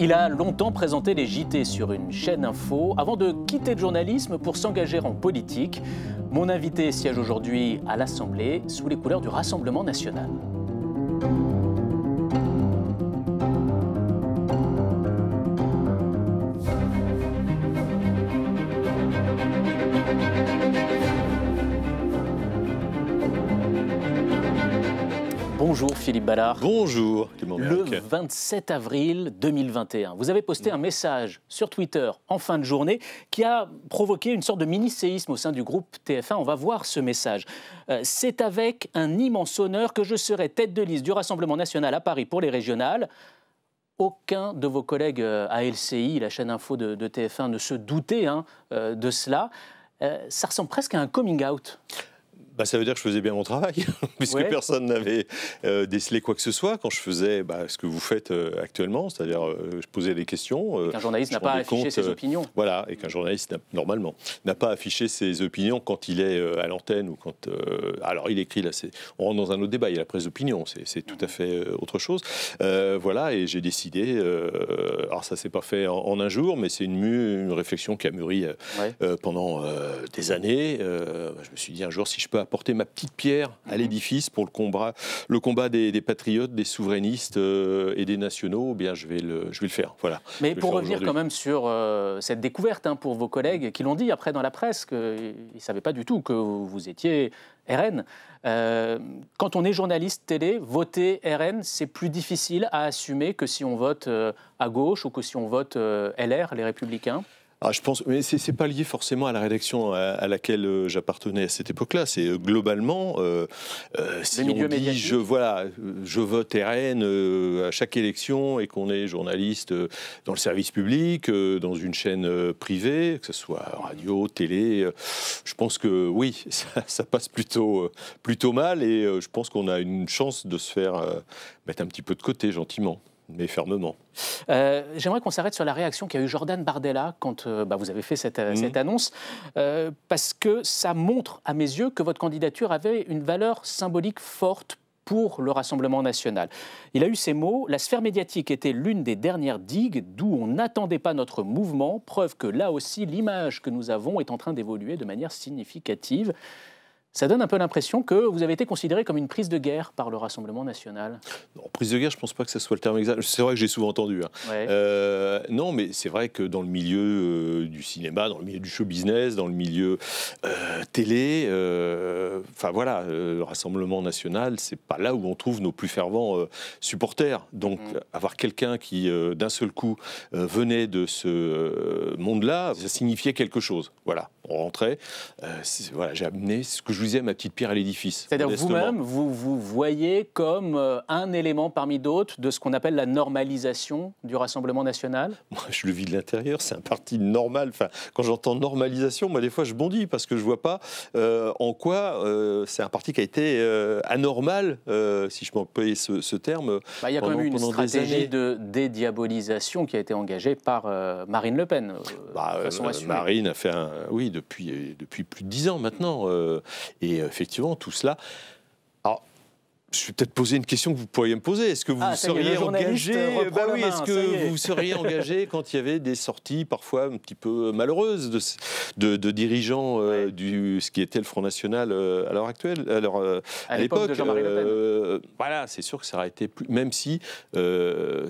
Il a longtemps présenté les JT sur une chaîne info avant de quitter le journalisme pour s'engager en politique. Mon invité siège aujourd'hui à l'Assemblée sous les couleurs du Rassemblement national. Bonjour Philippe Ballard. Bonjour Le 27 avril 2021, vous avez posté un message sur Twitter en fin de journée qui a provoqué une sorte de mini-séisme au sein du groupe TF1. On va voir ce message. Euh, c'est avec un immense honneur que je serai tête de liste du Rassemblement national à Paris pour les régionales aucun de vos collègues euh, à LCI, la chaîne info de, TF1, ne se doutait hein, euh, de cela. ça ressemble presque à un coming out bah, Ça veut dire que je faisais bien mon travail, puisque personne n'avait euh, décelé quoi que ce soit quand je faisais bah, ce que vous faites euh, actuellement, c'est-à-dire euh, je posais des questions. qu'un journaliste n'a pas affiché ses opinions. voilà, et qu'un journaliste, normalement, n'a pas affiché ses opinions quand il est à l'antenne ou quand. alors il écrit, là, on rentre dans un autre débat, il y a la presse d'opinion, c'est tout à mm. fait autre chose. voilà, et j'ai décidé, alors ça s'est pas fait en, un jour, mais c'est une, une réflexion qui a mûri pendant des années. je me suis dit un jour, si je peux porter ma petite pierre à mhm. l'édifice pour le combat, le combat des, patriotes, des souverainistes euh, et des nationaux, eh bien je vais le, je vais le faire. Voilà. Mais pour revenir quand même sur euh, cette découverte hein, pour vos collègues qui l'ont dit après dans la presse qu'ils ne savaient pas du tout que vous étiez RN. Euh, quand on est journaliste télé, voter RN, c'est plus difficile à assumer que si on vote à gauche ou que si on vote LR, les Républicains. Ah, je pense, mais c'est pas lié forcément à la rédaction à, laquelle euh, j'appartenais à cette époque-là. C'est euh, globalement, euh, si on dit je voilà, je vote RN à chaque élection et qu'on est journaliste dans le service public, dans une chaîne privée, que ce soit radio, télé, je pense que oui, ça, ça passe plutôt plutôt mal et je pense qu'on a une chance de se faire mettre un petit peu de côté gentiment mais fermement. Euh, j'aimerais qu'on s'arrête sur la réaction qu'a eu Jordan Bardella quand euh, bah, vous avez fait cette, euh, mhm. annonce, parce que ça montre à mes yeux que votre candidature avait une valeur symbolique forte pour le Rassemblement national. Il a eu ces mots, la sphère médiatique était l'une des dernières digues d'où on n'attendait pas notre mouvement, preuve que là aussi l'image que nous avons est en train d'évoluer de manière significative ça donne un peu l'impression que vous avez été considéré comme une prise de guerre par le Rassemblement national. Non, prise de guerre, je ne pense pas que ce soit le terme exact. C'est vrai que j'ai souvent entendu. Hein. Euh, non, mais c'est vrai que dans le milieu euh, du cinéma, dans le milieu du show business, dans le milieu euh, télé, enfin voilà, le Rassemblement national, c'est pas là où on trouve nos plus fervents supporters. Donc mm. avoir quelqu'un qui, d'un seul coup, venait de ce monde-là, ça signifiait quelque chose. Voilà on rentrait. Euh, voilà, j'ai amené ce que je vous disais, ma petite pierre à l'édifice. C'est-à-dire vous-même, vous vous voyez comme euh, un élément parmi d'autres de ce qu'on appelle la normalisation du Rassemblement national Moi, je le vis de l'intérieur, c'est un parti normal. Enfin, quand j'entends normalisation, moi, des fois, je bondis parce que je vois pas euh, en quoi c'est un parti qui a été anormal, si je m'employais ce, ce terme. Bah, il y a quand même une stratégie de dédiabolisation qui a été engagée par Marine Le Pen. Bah, Marine a fait un. Oui, de euh, depuis, plus de dix ans maintenant. Euh, et effectivement, tout cela je vais peut-être poser une question que vous pourriez me poser. Est-ce que vous ah, seriez engagé bah oui, est-ce que vous seriez engagé quand il y avait des sorties parfois un petit peu malheureuses de, de, de dirigeants euh, du ce qui était le Front National euh, à l'heure actuelle, alors euh, à, l'époque Voilà, c'est sûr que ça aurait été plus, même si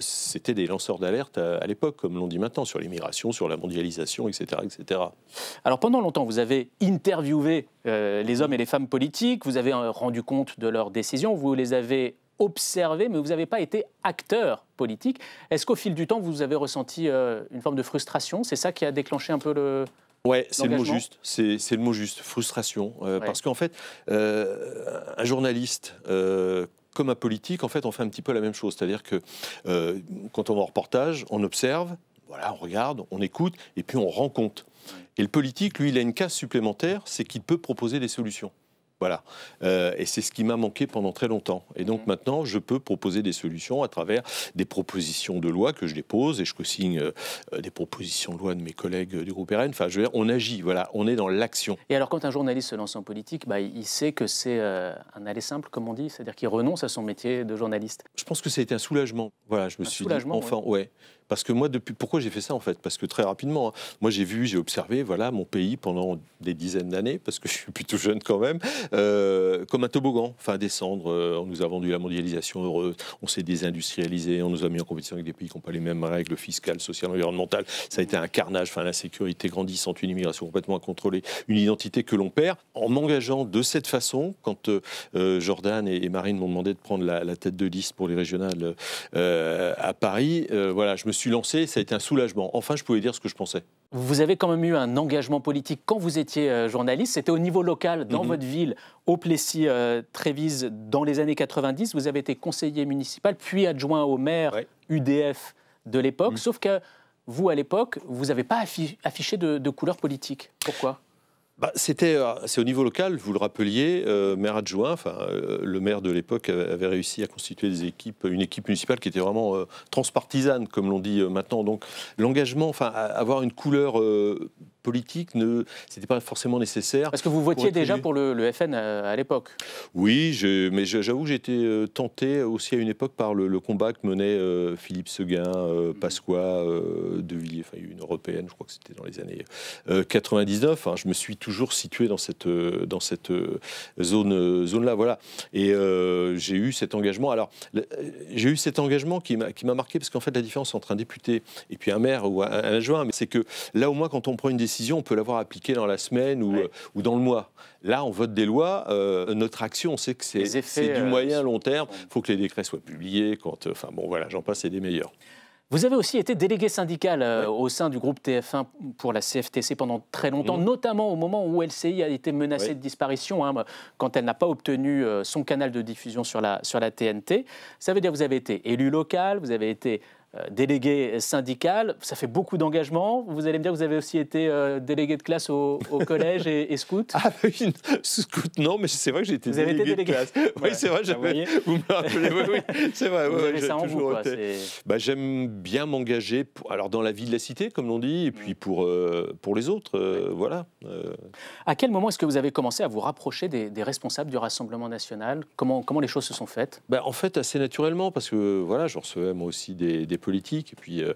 c'était des lanceurs d'alerte à, l'époque, comme l'on dit maintenant, sur l'immigration, sur la mondialisation, etc., etc. Alors pendant longtemps, vous avez interviewé euh, les hommes et les femmes politiques, vous avez euh, rendu compte de leurs décisions, vous les avez observées, mais vous n'avez pas été acteur politique. Est-ce qu'au fil du temps, vous avez ressenti euh, une forme de frustration C'est ça qui a déclenché un peu le, Oui, c'est le mot juste. C'est le mot juste. Frustration, parce qu'en fait, un journaliste. comme un politique, en fait, on fait un petit peu la même chose. C'est-à-dire que quand on va en reportage, on observe, voilà, on regarde, on écoute, et puis on rend compte. Et le politique, lui, il a une case supplémentaire, c'est qu'il peut proposer des solutions. Voilà. Euh, et c'est ce qui m'a manqué pendant très longtemps. Et donc mm. maintenant, je peux proposer des solutions à travers des propositions de loi que je dépose et je co-signe euh, des propositions de loi de mes collègues du groupe RN. Enfin, je veux dire, on agit, voilà, on est dans l'action. Et alors, quand un journaliste se lance en politique, bah, il sait que c'est euh, un aller simple, comme on dit, c'est-à-dire qu'il renonce à son métier de journaliste. Je pense que ça a été un soulagement. Voilà, je me suis dit, enfin, ouais. Parce que moi, depuis, pourquoi j'ai fait ça en fait Parce que très rapidement, hein. moi j'ai vu, j'ai observé, voilà, mon pays pendant des dizaines d'années, parce que je suis plutôt jeune quand même, euh, comme un toboggan, enfin descendre. on euh, nous a vendu la mondialisation heureuse, on s'est désindustrialisé, on nous a mis en compétition avec des pays qui n'ont pas les mêmes règles fiscales, sociales, environnementales. Ça a été un carnage, enfin l'insécurité grandissante, une immigration complètement incontrôlée, une identité que l'on perd. En m'engageant de cette façon, quand euh, Jordan et, Marine m'ont demandé de prendre la, la, tête de liste pour les régionales à Paris, voilà, je me suis lancé, ça a été un soulagement. Enfin, je pouvais dire ce que je pensais. Vous avez quand même eu un engagement politique quand vous étiez euh, journaliste. C'était au niveau local, dans mhm. votre ville, au Plessis-Trévise, euh, dans les années 90. Vous avez été conseiller municipal, puis adjoint au maire UDF de l'époque. Mhm. Sauf que vous, à l'époque, vous n'avez pas affiché de, de couleur politique. Pourquoi bah, c'était, euh, c'est au niveau local, vous le rappeliez, euh, maire adjoint, enfin euh, le maire de l'époque avait réussi à constituer des équipes, une équipe municipale qui était vraiment transpartisane, comme l'on dit maintenant. Donc l'engagement, enfin avoir une couleur politique ne c'était pas forcément nécessaire. Est-ce que vous votiez déjà pour le, FN euh, à, l'époque. Oui, mais j'avoue que j'étais euh, tenté aussi à une époque par le, combat que menait euh, Philippe Seguin, mhm. Pasqua, De Villiers, une européenne, je crois que c'était dans les années 99. je me suis toujours situé dans cette dans cette zone zone là, voilà. Et j'ai eu cet engagement. Alors j'ai eu cet engagement qui m'a marqué parce qu'en fait la différence entre un député et puis un maire ou un, un adjoint, c'est que là au moins quand on prend une décision on peut l'avoir appliquée dans la semaine ou, euh, ou, dans le mois. Là, on vote des lois. Euh, notre action, on sait que c'est du euh, moyen, long terme. Il faut que les décrets soient publiés. Quand, enfin, bon, voilà, j'en passe, c'est des meilleurs. Vous avez aussi été délégué syndical au sein du groupe TF1 pour la CFTC pendant très longtemps, mhm. notamment au moment où LCI a été menacée de disparition, hein, quand elle n'a pas obtenu son canal de diffusion sur la, sur la TNT. Ça veut dire que vous avez été élu local, vous avez été euh, délégué syndical. Ça fait beaucoup d'engagement. Vous allez me dire que vous avez aussi été euh, délégué de classe au, collège et, scout. Ah, scout, non, mais c'est vrai que j'ai été délégué, de classe. oui, c'est vrai, j'avais... vous me rappelez. Oui, c'est vrai. Ouais, bah, J'aime bien m'engager, alors dans la vie de la cité, comme l'on dit, et puis mm. pour, euh, pour les autres. Voilà. À quel moment est-ce que vous avez commencé à vous rapprocher des, responsables du Rassemblement national comment, comment les choses se sont faites bah, En fait, assez naturellement, parce que voilà, je recevais moi aussi des politique, Et puis, euh,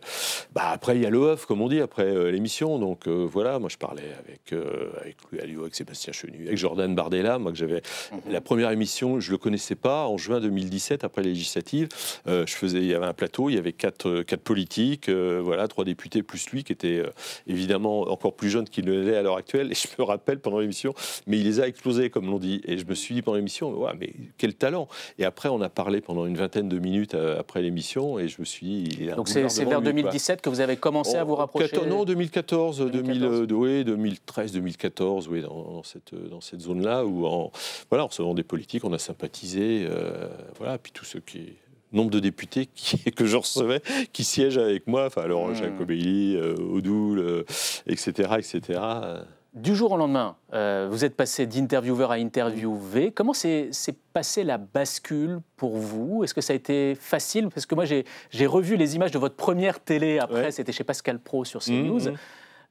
bah, après, il y a le off, comme on dit, après euh, l'émission. Donc euh, voilà, moi je parlais avec, avec Louis avec Sébastien Chenu, avec Jordan Bardella, moi que j'avais. Mhm. La première émission, je ne le connaissais pas, en juin 2017, après les législatives. je faisais, il y avait un plateau, il y avait quatre, quatre politiques, voilà, trois députés, plus lui, qui était évidemment encore plus jeune qu'il ne l'est à l'heure actuelle. Et je me rappelle pendant l'émission, mais il les a explosés, comme l'on dit. Et je me suis dit pendant l'émission, mais quel talent Et après, on a parlé pendant une vingtaine de minutes après l'émission, et je me suis dit, donc c'est vers 2017 que vous avez commencé à vous oh, rapprocher Non, 2014, 2014. 2013, 2014, oui, dans, cette, euh, dans cette zone-là où, en, voilà, recevant des politiques, on a sympathisé, et euh, voilà, puis tout ce qui nombre de députés qui, que je recevais qui siègent avec moi, enfin Laurent mmh. Jacobelli, euh, Odoul, etc., etc du jour au lendemain, euh, vous êtes passé d'intervieweur à interviewé. Comment s'est passée la bascule pour vous Est-ce que ça a été facile Parce que moi, j'ai revu les images de votre première télé après, c'était chez Pascal Pro sur mmh, CNews. Mmh.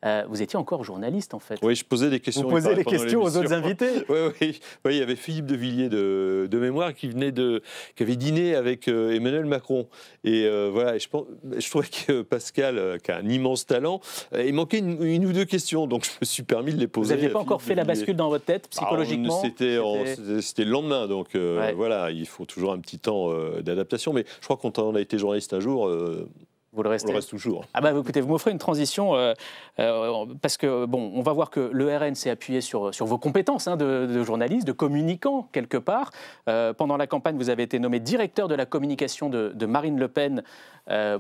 Euh, vous étiez encore journaliste, en fait. Oui, je posais des questions. Vous posez les questions aux autres invités. oui, oui, oui, il y avait Philippe de Villiers de, mémoire qui venait de, qui avait dîné avec euh, Emmanuel Macron. Et euh, voilà, je je, je trouvais que Pascal, qui a un immense talent, il manquait une, ou deux questions, donc je me suis permis de les poser. Vous n'aviez pas encore fait la bascule dans votre tête, psychologiquement ah, C'était le lendemain, donc voilà, il faut toujours un petit temps d'adaptation. Mais je crois qu'on a été journaliste un jour, vous le restez reste toujours. Ah ben écoutez, vous m'offrez une transition euh, euh, parce que bon, on va voir que le RN s'est appuyé sur, sur vos compétences hein, de, journaliste, de communicant quelque part. Euh, pendant la campagne, vous avez été nommé directeur de la communication de, Marine Le Pen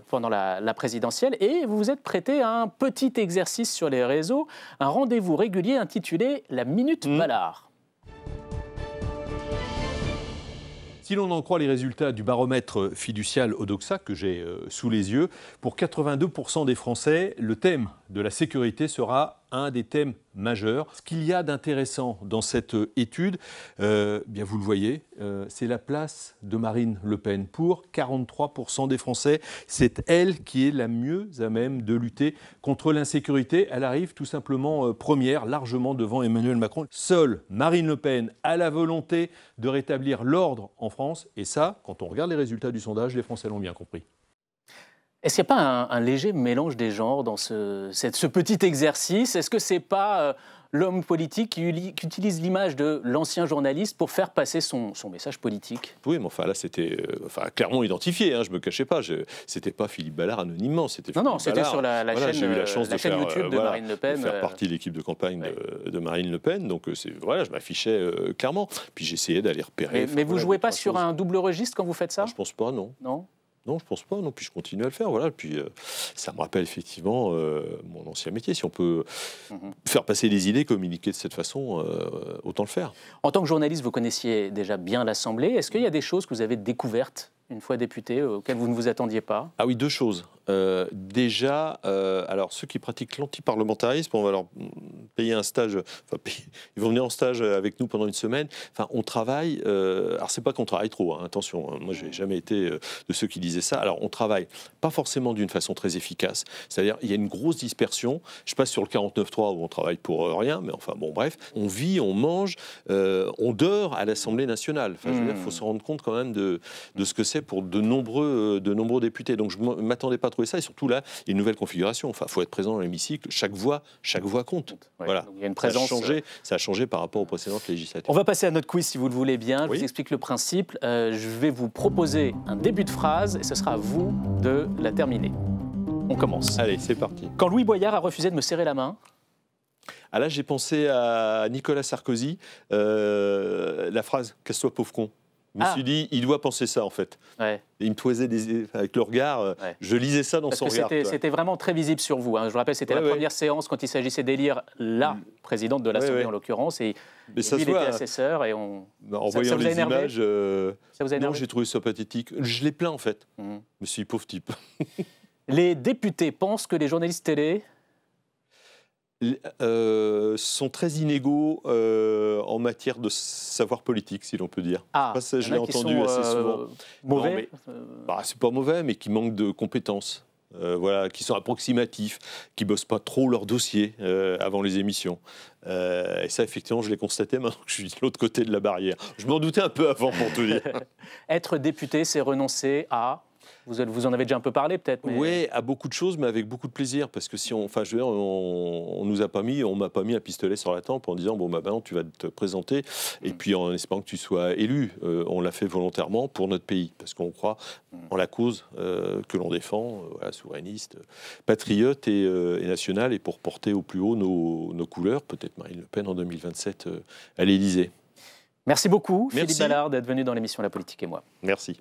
pendant la, présidentielle et vous vous êtes prêté à un petit exercice sur les réseaux, un rendez-vous régulier intitulé La Minute mmh. Si l'on en croit les résultats du baromètre fiducial Odoxa que j'ai euh, sous les yeux, pour 82% des Français, le thème de la sécurité sera un des thèmes majeurs. Ce qu'il y a d'intéressant dans cette euh, étude, euh, bien vous le voyez, euh, c'est la place de Marine Le Pen. Pour 43% des Français, c'est elle qui est la mieux à même de lutter contre l'insécurité. Elle arrive tout simplement première, largement devant Emmanuel Macron. Seule Marine Le Pen a la volonté de rétablir l'ordre en France. Et ça, quand on regarde les résultats du sondage, les Français l'ont bien compris. Est-ce qu'il n'y a pas un, léger mélange des genres dans ce, ce petit exercice Est-ce que c'est pas euh, l'homme politique qui, utilise l'image de l'ancien journaliste pour faire passer son, message politique Oui, mais enfin là, c'était euh, enfin, clairement identifié. Hein, je me cachais pas. n'était pas Philippe Ballard anonymement. C'était non, non, c'était sur la, chaîne, euh, de chaîne YouTube de Marine Le Pen. De faire partie de l'équipe de campagne de, Marine Le Pen. Donc voilà, je m'affichais clairement. Puis j'essayais d'aller repérer. Mais, vous ne jouez pas sur un double registre quand vous faites ça Je ah, Je pense pas, non. Non. Non, je pense pas. Non, puis je continue à le faire. Voilà. Puis euh, ça me rappelle effectivement euh, mon ancien métier. Si on peut mhm. faire passer les idées, communiquer de cette façon, euh, autant le faire. En tant que journaliste, vous connaissiez déjà bien l'Assemblée. Est-ce qu'il y a des choses que vous avez découvertes une fois député auxquelles vous ne vous attendiez pas Ah oui, deux choses. déjà, alors ceux qui pratiquent l'antiparlementarisme, on va leur payer un stage, enfin, ils vont venir en stage avec nous pendant une semaine. Enfin, on travaille, euh, alors c'est pas qu'on travaille trop, hein, attention, hein. moi j'ai jamais été euh, de ceux qui disaient ça. Alors on travaille pas forcément d'une façon très efficace, c'est-à-dire il y a une grosse dispersion. Je passe sur le 49.3 où on travaille pour euh, rien, mais enfin bon, bref, on vit, on mange, euh, on dort à l'Assemblée nationale. il mmh. faut se rendre compte quand même de, de ce que c'est pour de nombreux, de nombreux députés. Donc je m'attendais pas à trouver ça, et surtout là, il y a une nouvelle configuration. Enfin, faut être présent dans l'hémicycle, chaque voix, chaque voix compte. Voilà. Ça a, changé, euh, ça a changé par rapport aux précédentes législatives. On va passer à notre quiz si vous le voulez bien. Je vous explique le principe. Euh, je vais vous proposer un début de phrase et ce sera à vous de la terminer. On commence. Allez, c'est parti. Quand Louis Boyard a refusé de me serrer la main, ah là, j'ai pensé à Nicolas Sarkozy, euh, la phrase qu'elle soit pauvre con. Je me ah. suis dit, il doit penser ça en fait. il me toisait des... avec le regard, euh, je lisais ça dans son regard. C'était vraiment très visible sur vous. Hein. Je vous rappelle, c'était la première séance quand il s'agissait d'élire la mm. présidente de l'Assemblée en l'occurrence. Et, il était assesseur et on. Bah, euh, ça, vous les images, ça vous non, j'ai trouvé ça pathétique. Je l'ai plaint en fait. monsieur, mm. suis pauvre type. les députés pensent que les journalistes télé euh, sont très inégaux euh, en matière de savoir politique, si l'on peut dire. Ah, ça, je l'ai entendu assez euh, souvent. Mauvais bah, C'est pas mauvais, mais qui manquent de compétences. voilà, qui sont approximatifs, qui bossent pas trop leur dossier avant les émissions. et ça, effectivement, je l'ai constaté maintenant que je suis de l'autre côté de la barrière. Je m'en doutais un peu avant, pour tout dire. Être député, c'est renoncer à vous, vous en avez déjà un peu parlé peut-être. Oui, à beaucoup de choses, mais avec beaucoup de plaisir. Parce que si on. Enfin, je veux dire, on, nous a pas mis, on m'a pas mis un pistolet sur la tempe en disant bon, bah maintenant tu vas te présenter et puis en espérant que tu sois élu. Euh, on l'a fait volontairement pour notre pays parce qu'on croit en la cause euh, que l'on défend, euh, souverainiste, patriote et, et, nationale, et pour porter au plus haut nos, couleurs, peut-être Marine Le Pen en 2027 à l'Élysée. Merci beaucoup, Merci. Philippe Ballard, d'être venu dans l'émission La Politique et moi. Merci.